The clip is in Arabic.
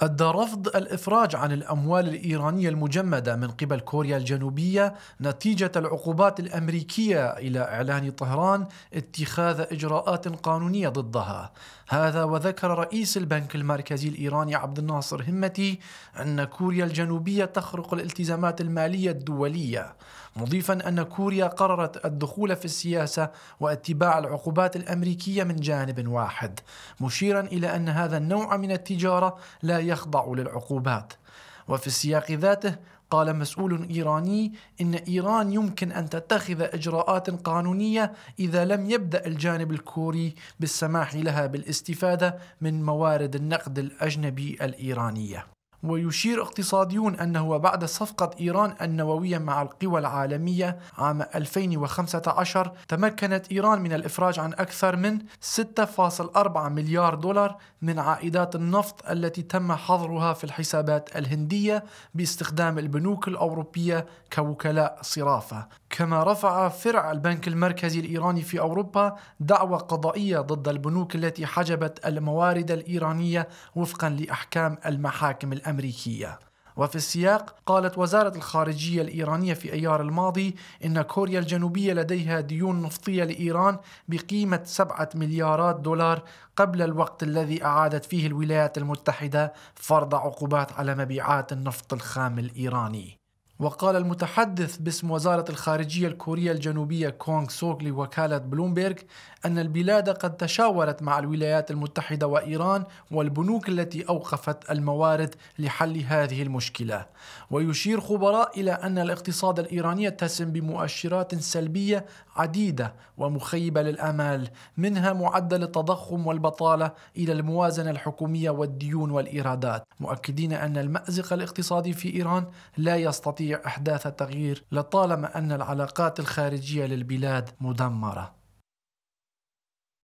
أدى رفض الإفراج عن الأموال الإيرانية المجمدة من قبل كوريا الجنوبية نتيجة العقوبات الأمريكية إلى إعلان طهران اتخاذ إجراءات قانونية ضدها هذا وذكر رئيس البنك المركزي الإيراني عبد الناصر همتي أن كوريا الجنوبية تخرق الالتزامات المالية الدولية مضيفا أن كوريا قررت الدخول في السياسة واتباع العقوبات الأمريكية من جانب واحد مشيرا إلى أن هذا النوع من التجارة لا يخضع للعقوبات وفي السياق ذاته قال مسؤول ايراني ان ايران يمكن ان تتخذ اجراءات قانونيه اذا لم يبدا الجانب الكوري بالسماح لها بالاستفاده من موارد النقد الاجنبي الايرانيه ويشير اقتصاديون أنه بعد صفقة إيران النووية مع القوى العالمية عام 2015 تمكنت إيران من الإفراج عن أكثر من 6.4 مليار دولار من عائدات النفط التي تم حظرها في الحسابات الهندية باستخدام البنوك الأوروبية كوكلاء صرافة كما رفع فرع البنك المركزي الإيراني في أوروبا دعوى قضائية ضد البنوك التي حجبت الموارد الإيرانية وفقا لأحكام المحاكم الأمريكية وفي السياق قالت وزارة الخارجية الإيرانية في أيار الماضي إن كوريا الجنوبية لديها ديون نفطية لإيران بقيمة 7 مليارات دولار قبل الوقت الذي أعادت فيه الولايات المتحدة فرض عقوبات على مبيعات النفط الخام الإيراني وقال المتحدث باسم وزارة الخارجية الكورية الجنوبية كونغ سوك لوكالة بلومبيرغ أن البلاد قد تشاورت مع الولايات المتحدة وإيران والبنوك التي أوقفت الموارد لحل هذه المشكلة ويشير خبراء إلى أن الاقتصاد الإيراني يتسم بمؤشرات سلبية عديدة ومخيبة للأمال منها معدل التضخم والبطالة إلى الموازنة الحكومية والديون والإيرادات مؤكدين أن المأزق الاقتصادي في إيران لا يستطيع أحداث تغيير لطالما أن العلاقات الخارجية للبلاد مدمرة